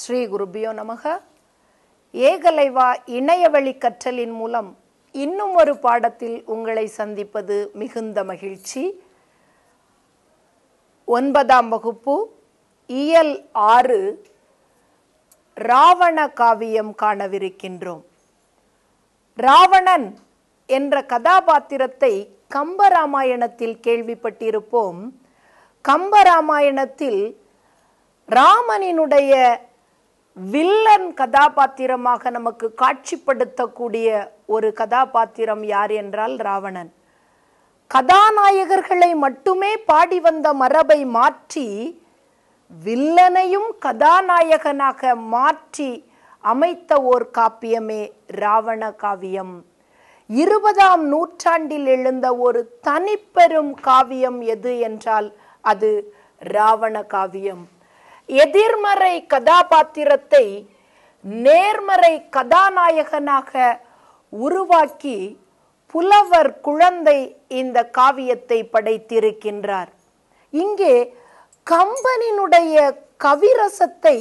ஸ்ரீ குருபியோ நமக ஏகலைவா இணையவழி கற்றலின் மூலம் இன்னும் ஒரு பாடத்தில் உங்களை சந்திப்பது மிகுந்த மகிழ்ச்சி ஒன்பதாம் வகுப்பு இயல் ஆறு ராவண காவியம் காணவிருக்கின்றோம் ராவணன் என்ற கதாபாத்திரத்தை கம்பராமாயணத்தில் கேள்விப்பட்டிருப்போம் கம்பராமாயணத்தில் ராமனினுடைய வில்லன் கதாபாத்திரமாக நமக்கு காட்சிப்படுத்தக்கூடிய ஒரு கதாபாத்திரம் யார் என்றால் ராவணன் கதாநாயகர்களை மட்டுமே பாடி வந்த மரபை மாற்றி வில்லனையும் கதாநாயகனாக மாற்றி அமைத்த ஓர் காப்பியமே ராவண காவியம் இருபதாம் நூற்றாண்டில் எழுந்த ஒரு தனிப்பெரும் காவியம் எது என்றால் அது ராவண காவியம் எதிர்மறை கதாபாத்திரத்தை நேர்மறை கதாநாயகனாக உருவாக்கி புலவர் குழந்தை இந்த காவியத்தை படைத்திருக்கின்றார் இங்கே கம்பனினுடைய கவிரசத்தை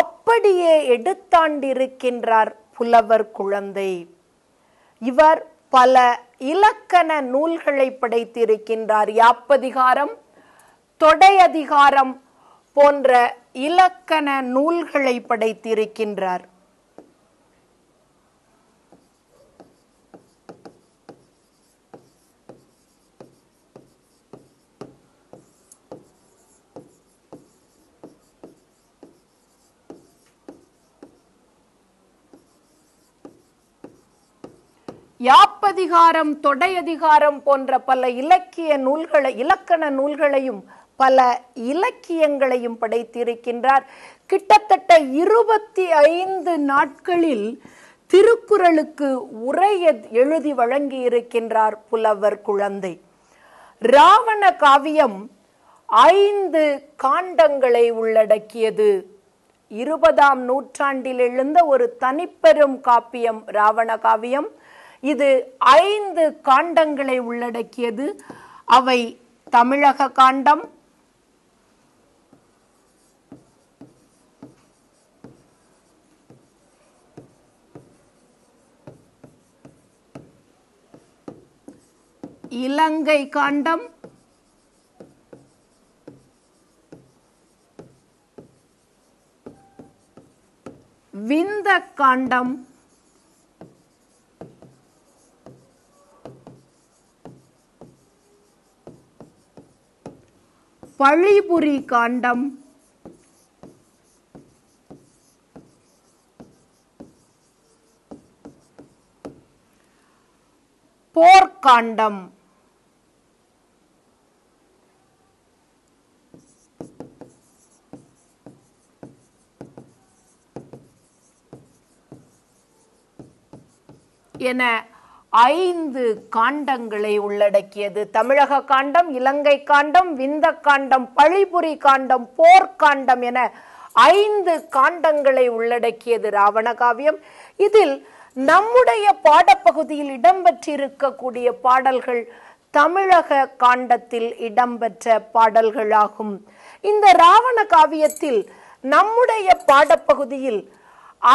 அப்படியே எடுத்தாண்டிருக்கின்றார் புலவர் குழந்தை இவர் பல இலக்கண நூல்களை படைத்திருக்கின்றார் யாப்பதிகாரம் தொடையதிகாரம் போன்ற இலக்கண நூல்களை படைத்திருக்கின்றார் யாப்பதிகாரம் தொடையதிகாரம் போன்ற பல இலக்கிய நூல்களை இலக்கண நூல்களையும் பல இலக்கியங்களையும் படைத்திருக்கின்றார் கிட்டத்தட்ட இருபத்தி ஐந்து நாட்களில் திருக்குறளுக்கு உரைய எழுதி வழங்கியிருக்கின்றார் புலவர் குழந்தை ராவண காவியம் ஐந்து காண்டங்களை உள்ளடக்கியது இருபதாம் நூற்றாண்டில் எழுந்த ஒரு தனிப்பெரும் காப்பியம் ராவண காவியம் இது ஐந்து காண்டங்களை உள்ளடக்கியது அவை தமிழக காண்டம் இலங்கை காண்டம் விந்த காண்டம் பழிபுரி காண்டம் போர்க்காண்டம் என ஐந்து காண்டங்களை உள்ளடக்கியது தமிழக காண்டம் இலங்கை காண்டம் விந்த காண்டம் பழிபுரி காண்டம் போர்க்காண்டம் என ஐந்து காண்டங்களை உள்ளடக்கியது ராவணகாவியம் இதில் நம்முடைய பாடப்பகுதியில் இடம்பெற்றிருக்கக்கூடிய பாடல்கள் தமிழக காண்டத்தில் இடம்பெற்ற பாடல்களாகும் இந்த ராவண காவியத்தில் நம்முடைய பாடப்பகுதியில்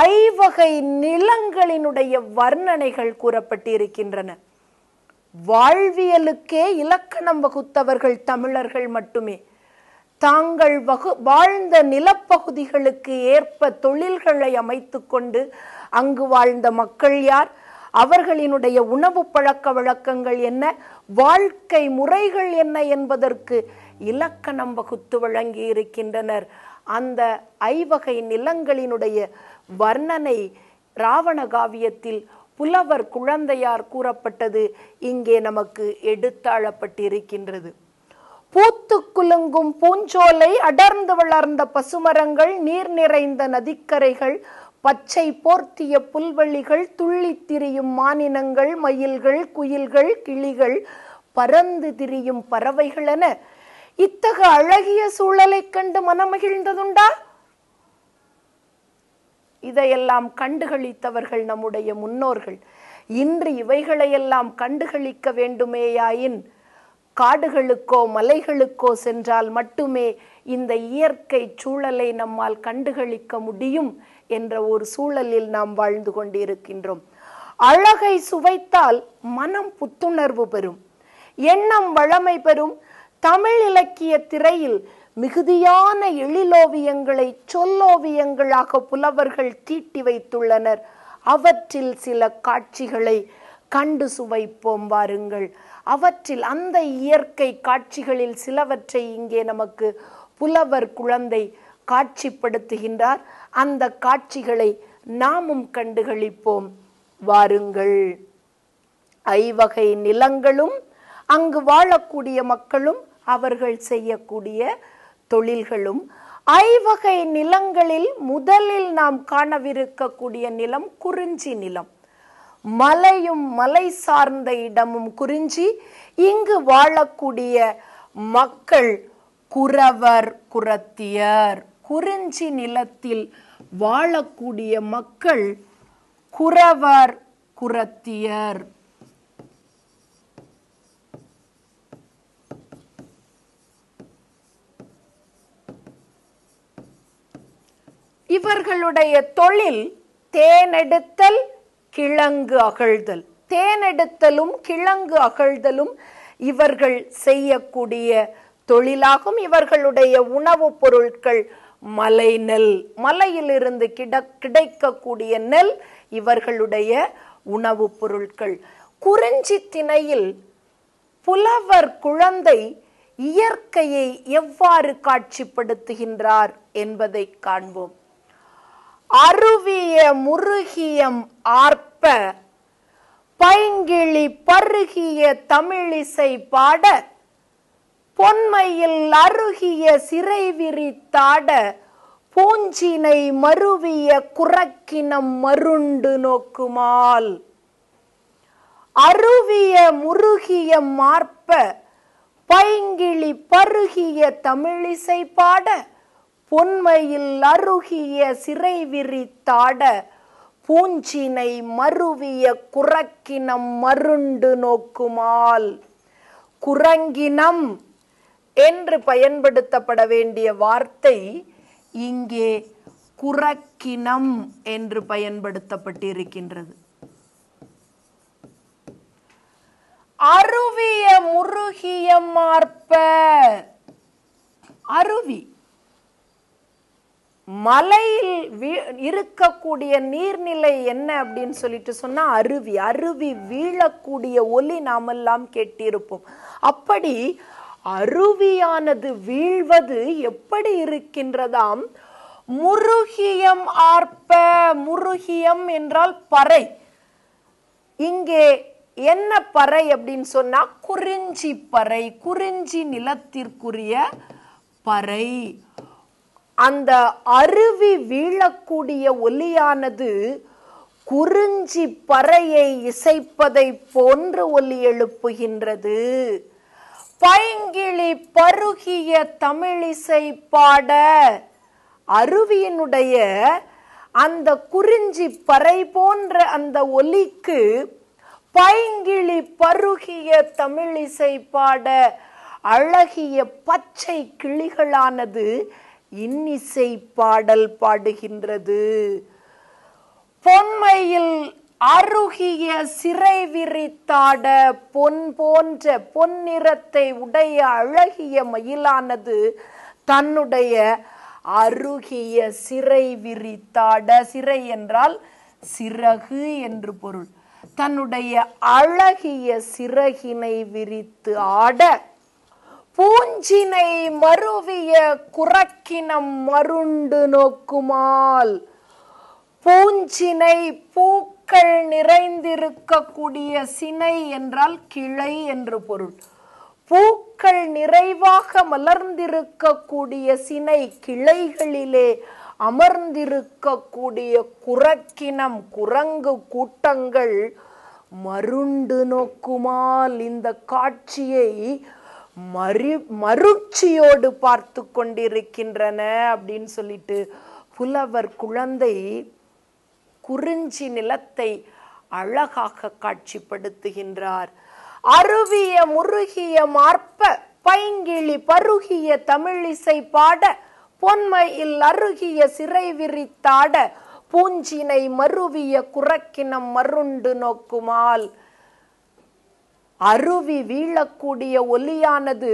ஐவகை நிலங்களினுடைய வர்ணனைகள் கூறப்பட்டிருக்கின்றன வாழ்வியலுக்கே இலக்கணம் வகுத்தவர்கள் தமிழர்கள் மட்டுமே தாங்கள் வகு வாழ்ந்த நிலப்பகுதிகளுக்கு ஏற்ப தொழில்களை அமைத்து கொண்டு அங்கு வாழ்ந்த மக்கள் யார் அவர்களினுடைய உணவு பழக்க வழக்கங்கள் என்ன வாழ்க்கை முறைகள் என்ன என்பதற்கு இலக்கணம் வகுத்து வழங்கி இருக்கின்றனர் அந்த ஐவகை நிலங்களினுடைய வர்ணனை இராவண காவியத்தில் புலவர் குழந்தையார் கூறப்பட்டது இங்கே நமக்கு எடுத்தாழப்பட்டிருக்கின்றது பூத்து குலுங்கும் பூஞ்சோலை அடர்ந்து வளர்ந்த பசுமரங்கள் நீர் நிறைந்த நதிக்கரைகள் பச்சை போர்த்திய புல்வெளிகள் துள்ளி திரியும் மானினங்கள் மயில்கள் குயில்கள் கிளிகள் பறந்து திரியும் பறவைகள் என இத்தகு அழகிய சூழலைக் கண்டு மனமகிழ்ந்ததுண்டா இதையெல்லாம் கண்டுகளித்தவர்கள் நம்முடைய முன்னோர்கள் இன்று இவைகளையெல்லாம் கண்டுகளிக்க வேண்டுமேயாயின் காடுகளுக்கோ மலைகளுக்கோ சென்றால் மட்டுமே இந்த இயற்கை சூழலை நம்மால் கண்டுகளிக்க முடியும் என்ற ஒரு சூழலில் நாம் வாழ்ந்து கொண்டிருக்கின்றோம் அழகை சுவைத்தால் மனம் புத்துணர்வு பெறும் எண்ணம் வளமை பெறும் தமிழ் இலக்கிய திரையில் மிகுதியான எழிலோவியங்களை சொல்லோவியங்களாக புலவர்கள் தீட்டி வைத்துள்ளனர் அவற்றில் சில காட்சிகளை கண்டு சுவைப்போம் வாருங்கள் அவற்றில் அந்த இயற்கை காட்சிகளில் சிலவற்றை இங்கே நமக்கு புலவர் குழந்தை காட்சிப்படுத்துகின்றார் அந்த காட்சிகளை நாமும் கண்டுகளிப்போம் வாருங்கள் ஐவகை நிலங்களும் அங்கு வாழக்கூடிய மக்களும் அவர்கள் செய்யக்கூடிய தொழில்களும் ஐவகை நிலங்களில் முதலில் நாம் காணவிருக்கக்கூடிய நிலம் குறிஞ்சி நிலம் மலையும் மலை சார்ந்த இடமும் குறிஞ்சி இங்கு வாழக்கூடிய மக்கள் குறவர் குரத்தியர் குறிஞ்சி நிலத்தில் வாழக்கூடிய மக்கள் குறவர் குரத்தியர் அவர்களுடைய தொழில் தேனெடுத்தல் கிழங்கு அகழ்தல் தேனெடுத்தலும் கிழங்கு அகழ்தலும் இவர்கள் செய்யக்கூடிய தொழிலாகும் இவர்களுடைய உணவுப் பொருட்கள் மலை நெல் மலையிலிருந்து கிட கிடைக்கக்கூடிய நெல் இவர்களுடைய உணவுப் பொருட்கள் குறிஞ்சி திணையில் புலவர் குழந்தை இயற்கையை எவ்வாறு காட்சிப்படுத்துகின்றார் என்பதை காண்போம் அருவிய முருகியம் ஆர்ப்ப பைங்கிழி பருகிய தமிழிசை பாட பொன்மையில் அருகிய சிறை விரித்தாட பூஞ்சினை மருவிய குரக்கினம் மருண்டு நோக்குமால் அருவிய முருகிய மார்ப்ப பைங்கிழி பருகிய தமிழிசை பாட பொன்மையில் அருகிய சிறை விரித்தாட பூஞ்சினை மருவிய குரக்கினம் மருண்டு நோக்குமால் குரங்கினம் என்று பயன்படுத்தப்பட வேண்டிய வார்த்தை இங்கே குரக்கினம் என்று பயன்படுத்தப்பட்டிருக்கின்றது அருவிய முருகிய மார்ப அருவி மலையில் இருக்கக்கூடிய நீர்நிலை என்ன அப்படின்னு சொல்லிட்டு சொன்னா அருவி அருவி வீழக்கூடிய ஒலி நாமெல்லாம் கேட்டிருப்போம் அப்படி அருவியானது வீழ்வது எப்படி இருக்கின்றதாம் முருகியம் ஆர்ப்ப முருகியம் என்றால் பறை இங்கே என்ன பறை அப்படின்னு சொன்னா குறிஞ்சி பறை குறிஞ்சி நிலத்திற்குரிய பறை அந்த அருவி வீழக்கூடிய ஒலியானது குறிஞ்சி பறையை இசைப்பதை போன்று ஒலி எழுப்புகின்றது பைங்கிழி பருகிய தமிழிசை பாட அருவியினுடைய அந்த குறிஞ்சி பறை போன்ற அந்த ஒலிக்கு பைங்கிழி பருகிய தமிழிசை பாட அழகிய பச்சை கிளிகளானது இன்னிசை பாடல் பாடுகின்றது பொன்மையில் அருகிய சிறை விரித்தாட பொன் போன்ற பொன்னிறத்தை உடைய அழகிய மயிலானது தன்னுடைய அருகிய சிறை விரித்தாட சிறை என்றால் சிறகு என்று பொருள் தன்னுடைய அழகிய சிறகினை விரித்து ஆட பூஞ்சினை மருவிய குறக்கினம் மருண்டு நோக்குமால் பூஞ்சினை பூக்கள் நிறைந்திருக்கக்கூடிய சினை என்றால் கிளை என்று பொருள் பூக்கள் நிறைவாக மலர்ந்திருக்கக்கூடிய சினை கிளைகளிலே அமர்ந்திருக்கக்கூடிய குரக்கினம் குரங்கு கூட்டங்கள் மருண்டு நோக்குமால் இந்த காட்சியை மறு மருட்சியோடு பார்த்து கொண்டிருக்கின்றன அப்படின்னு சொல்லிட்டு புலவர் குழந்தை குறிஞ்சி நிலத்தை அழகாக காட்சிப்படுத்துகின்றார் அருவிய முருகிய மார்ப்ப பைங்கிழி பருகிய தமிழிசை பாட பொன்மையில் அருகிய சிறை விரித்தாட பூஞ்சினை மருவிய குரக்கினம் மருண்டு நோக்குமால் அருவி வீழக்கூடிய ஒலியானது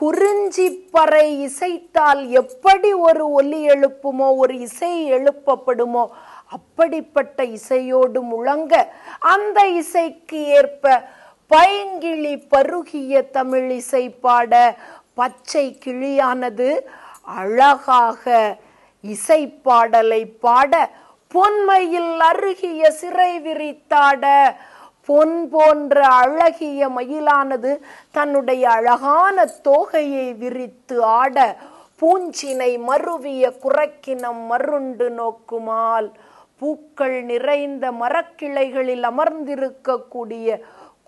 குறிஞ்சிப்பறை இசைத்தால் எப்படி ஒரு ஒலி எழுப்புமோ ஒரு இசை எழுப்பப்படுமோ அப்படிப்பட்ட இசையோடு முழங்க அந்த இசைக்கு ஏற்ப பைங்கிழி பருகிய தமிழ் இசை பாட பச்சை கிளியானது அழகாக இசை பாடலை பாட பொன்மையில் அருகிய சிறை விரித்தாட பொன் போன்ற அழகிய மயிலானது தன்னுடைய அழகான தோகையை விரித்து ஆட பூஞ்சினை மருவிய குரக்கினம் மருண்டு நோக்குமால் பூக்கள் நிறைந்த மரக்கிளைகளில் அமர்ந்திருக்கக்கூடிய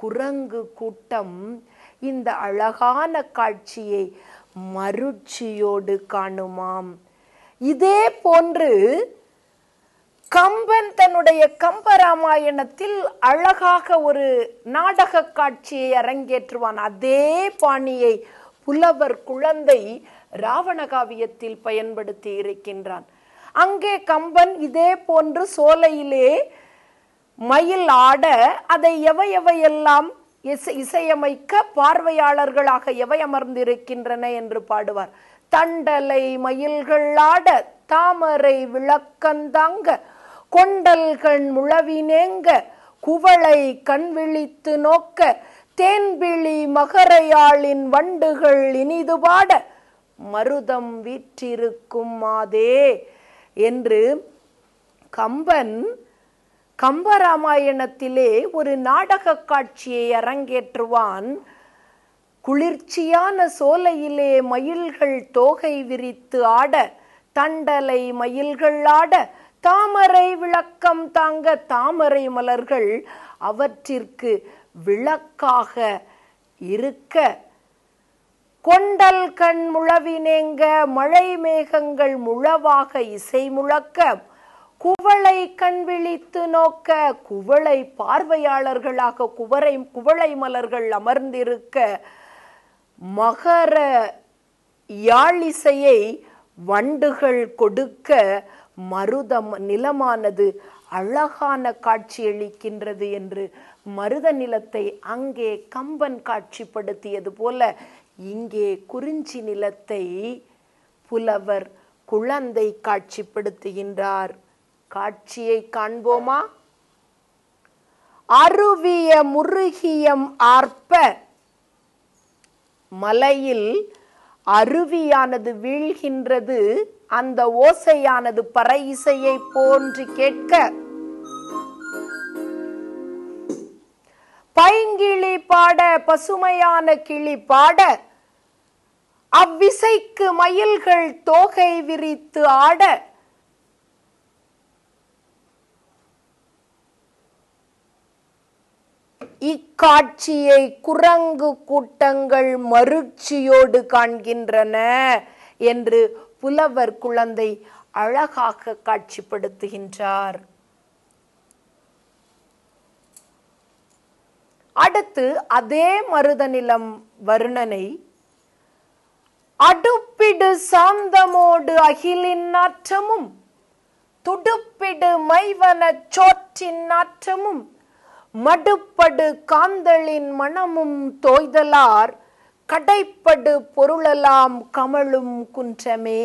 குரங்கு கூட்டம் இந்த அழகான காட்சியை மருட்சியோடு காணுமாம் இதே போன்று கம்பன் தன்னுடைய கம்பராமாயணத்தில் அழகாக ஒரு நாடக காட்சியை அரங்கேற்றுவான் அதே பாணியை புலவர் குழந்தை ராவண காவியத்தில் பயன்படுத்தி இருக்கின்றான் அங்கே கம்பன் இதே போன்று சோலையிலே மயில் ஆட அதை எவை எவையெல்லாம் இசை இசையமைக்க பார்வையாளர்களாக எவை அமர்ந்திருக்கின்றன என்று பாடுவார் தண்டலை மயில்கள் ஆட தாமரை விளக்கந்தாங்க கொண்டல் கண் முழவினேங்க குவளை கண் விழித்து நோக்க தேன்பிழி மகரையாளின் வண்டுகள் இனிது பாட மருதம் வீற்றிருக்கும் மாதே என்று கம்பன் கம்பராமாயணத்திலே ஒரு நாடக காட்சியை அரங்கேற்றுவான் குளிர்ச்சியான சோலையிலே மயில்கள் தோகை விரித்து ஆட தண்டலை மயில்கள் ஆட தாமரை விளக்கம் தாங்க தாமரை மலர்கள் அவற்றிற்கு விளக்காக இருக்க கொண்டல் கண் முழவினேங்க மழை மேகங்கள் முழவாக இசை முழக்க குவளை கண் விழித்து நோக்க குவளை பார்வையாளர்களாக குவரை குவளை மலர்கள் அமர்ந்திருக்க மகர யாழிசையை வண்டுகள் கொடுக்க மருதம் நிலமானது அழகான காட்சியளிக்கின்றது என்று மருத நிலத்தை அங்கே கம்பன் காட்சிப்படுத்தியது போல இங்கே குறிஞ்சி நிலத்தை புலவர் குழந்தை காட்சிப்படுத்துகின்றார் காட்சியை காண்போமா அருவிய முருகியம் ஆர்ப்ப மலையில் அருவியானது வீழ்கின்றது அந்த ஓசையானது பறை இசையை போன்று கேட்க பைங்கிளி பாட பசுமையான கிளி பாட அவ்விசைக்கு மயில்கள் தோகை விரித்து ஆட இக்காட்சியை குரங்கு கூட்டங்கள் மருட்சியோடு காண்கின்றன என்று புலவர் குழந்தை அழகாக காட்சிப்படுத்துகின்றார் அடுத்து அதே மருதநிலம் வருணனை அடுப்பிடு சாந்தமோடு அகிலின் நாற்றமும் துடுப்பிடு மைவன சோற்றின் நாற்றமும் மடுப்படு காந்தளின் மனமும் தோய்தலார் கடைப்படு பொருளலாம் கமழும் குன்றமே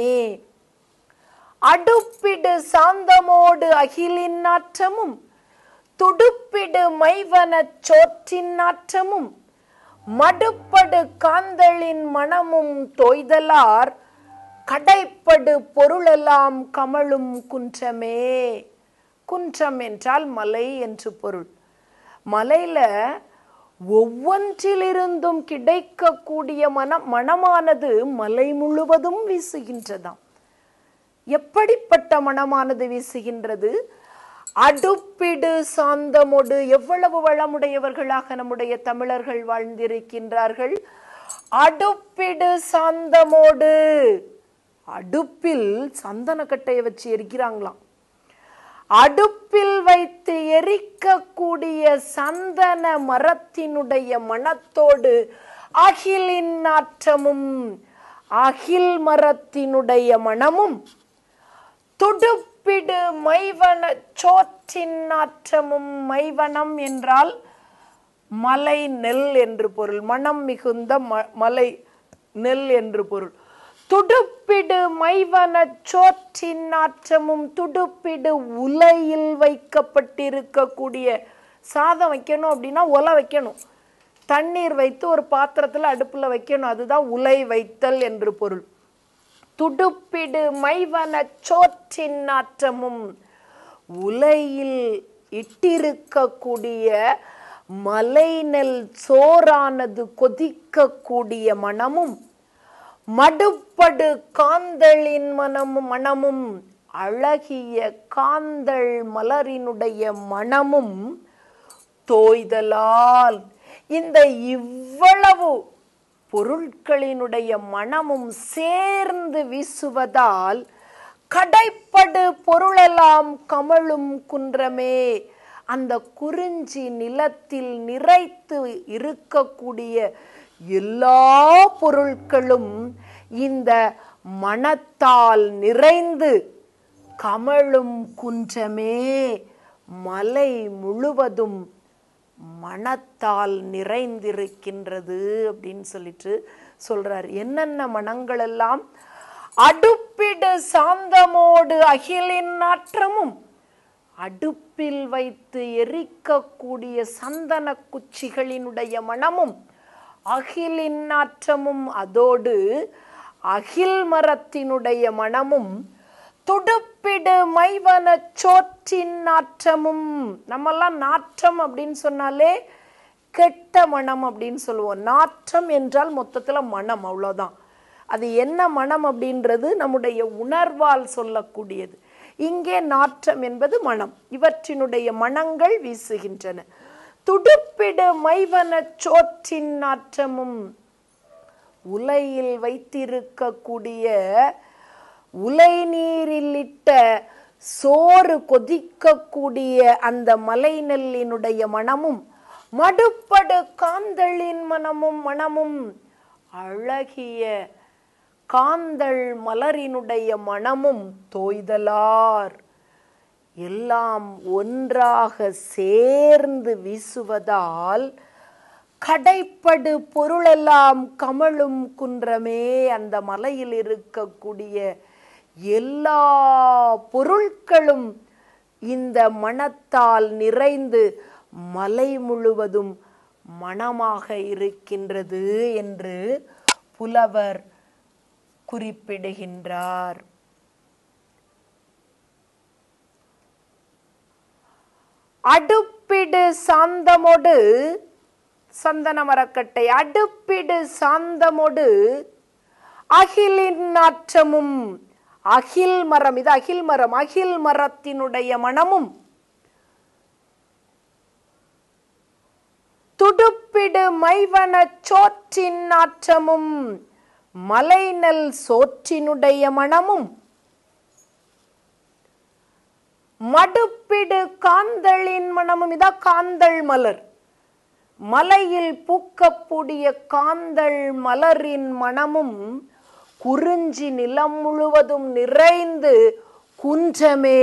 அடுப்பிடு சாந்தமோடு அகிலின் நாற்றமும் துடுப்பிடு மைவன சோற்றின் நாற்றமும் மடுப்படு காந்தளின் மனமும் தோய்தலார் கடைப்படு பொருளெல்லாம் கமழும் குன்றமே குன்றம் என்றால் மலை என்று பொருள் மலையில் ஒவ்வொன்றிலிருந்தும் கிடைக்கக்கூடிய மன மனமானது மலை முழுவதும் வீசுகின்றதாம் எப்படிப்பட்ட மனமானது வீசுகின்றது அடுப்பிடு சாந்தமொடு எவ்வளவு வளமுடையவர்களாக நம்முடைய தமிழர்கள் வாழ்ந்திருக்கின்றார்கள் அடுப்பிடு சாந்தமோடு அடுப்பில் சந்தனக்கட்டையை வச்சு எரிக்கிறாங்களாம் அடுப்பில் வைத்து எரிக்கக்கூடிய சந்தன மரத்தினுடைய மனத்தோடு அகிலின் நாற்றமும் அகில் மரத்தினுடைய மனமும் துடுப்பிடு மைவன சோற்றின் நாற்றமும் மைவனம் என்றால் மலை நெல் என்று பொருள் மனம் மிகுந்த மலை நெல் என்று பொருள் துடுப்பிடு மைவன சோற்றின் நாற்றமும் துடுப்பிடு உலையில் வைக்கப்பட்டிருக்கக்கூடிய சாதம் வைக்கணும் அப்படின்னா உலை வைக்கணும் தண்ணீர் வைத்து ஒரு பாத்திரத்தில் அடுப்பில் வைக்கணும் அதுதான் உலை வைத்தல் என்று பொருள் துடுப்பிடு மைவன சோற்றின் நாற்றமும் உலையில் இட்டிருக்கக்கூடிய மலை நெல் சோறானது கொதிக்கக்கூடிய மனமும் மடுப்படு காந்தளின் மனம் மனமும் அழகிய காந்தள் மலரினுடைய மனமும் தோய்தலால் இந்த இவ்வளவு பொருட்களினுடைய மனமும் சேர்ந்து வீசுவதால் கடைப்படு பொருளெல்லாம் கமழும் குன்றமே அந்த குறிஞ்சி நிலத்தில் நிறைத்து இருக்கக்கூடிய எல்லா பொருட்களும் இந்த மனத்தால் நிறைந்து கமழும் குன்றமே மலை முழுவதும் மனத்தால் நிறைந்திருக்கின்றது அப்படின்னு சொல்லிட்டு சொல்றார் என்னென்ன மனங்கள் எல்லாம் அடுப்பிடு சாந்தமோடு அகிலின் நாற்றமும் அடுப்பில் வைத்து எரிக்கக்கூடிய சந்தன குச்சிகளினுடைய மனமும் அகிலின்னாற்றமும் அதோடு அகில் மரத்தினுடைய மனமும் துடுப்பிடு மைவன சோற்றின் நாற்றமும் நம்மெல்லாம் நாற்றம் அப்படின்னு சொன்னாலே கெட்ட மனம் அப்படின்னு சொல்லுவோம் நாற்றம் என்றால் மொத்தத்தில் மனம் அவ்வளோதான் அது என்ன மனம் அப்படின்றது நம்முடைய உணர்வால் சொல்லக்கூடியது இங்கே நாற்றம் என்பது மனம் இவற்றினுடைய மனங்கள் வீசுகின்றன துடுப்பிடு மைவன சோற்றின் நாற்றமும் உலையில் வைத்திருக்கக்கூடிய உலை நீரில் இட்ட சோறு கொதிக்கக்கூடிய அந்த மலை நெல்லினுடைய மனமும் மடுப்படு காந்தளின் மனமும் மனமும் அழகிய காந்தள் மலரினுடைய மனமும் தோய்தலார் எல்லாம் ஒன்றாக சேர்ந்து வீசுவதால் கடைப்படு பொருளெல்லாம் கமழும் குன்றமே அந்த மலையில் இருக்கக்கூடிய எல்லா பொருட்களும் இந்த மனத்தால் நிறைந்து மலை முழுவதும் மனமாக இருக்கின்றது என்று புலவர் குறிப்பிடுகின்றார் அடுப்பிடு சாந்தமோடு சந்தன மரக்கட்டை அடுப்பிடு சாந்தமோடு அகிலின் நாற்றமும் அகில் மரம் இது அகில் மரம் அகில் மரத்தினுடைய மனமும் துடுப்பிடு மைவன சோற்றின் நாற்றமும் மலைநல் சோற்றினுடைய மனமும் மடுப்பிடு காந்தளின் மனமும் இதா காந்தள் மலர் மலையில் பூக்கக்கூடிய காந்தள் மலரின் மனமும் குறிஞ்சி நிலம் முழுவதும் நிறைந்து குன்றமே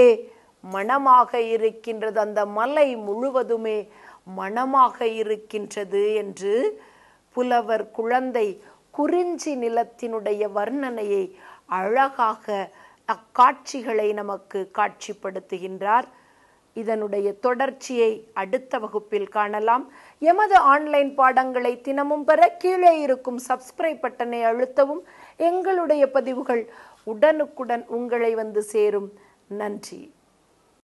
மனமாக இருக்கின்றது அந்த மலை முழுவதுமே மனமாக இருக்கின்றது என்று புலவர் குழந்தை குறிஞ்சி நிலத்தினுடைய வர்ணனையை அழகாக அக்காட்சிகளை நமக்கு காட்சிப்படுத்துகின்றார் இதனுடைய தொடர்ச்சியை அடுத்த வகுப்பில் காணலாம் எமது ஆன்லைன் பாடங்களை தினமும் பெற கீழே இருக்கும் சப்ஸ்கிரைப் பட்டனை அழுத்தவும் எங்களுடைய பதிவுகள் உடனுக்குடன் உங்களை வந்து சேரும் நன்றி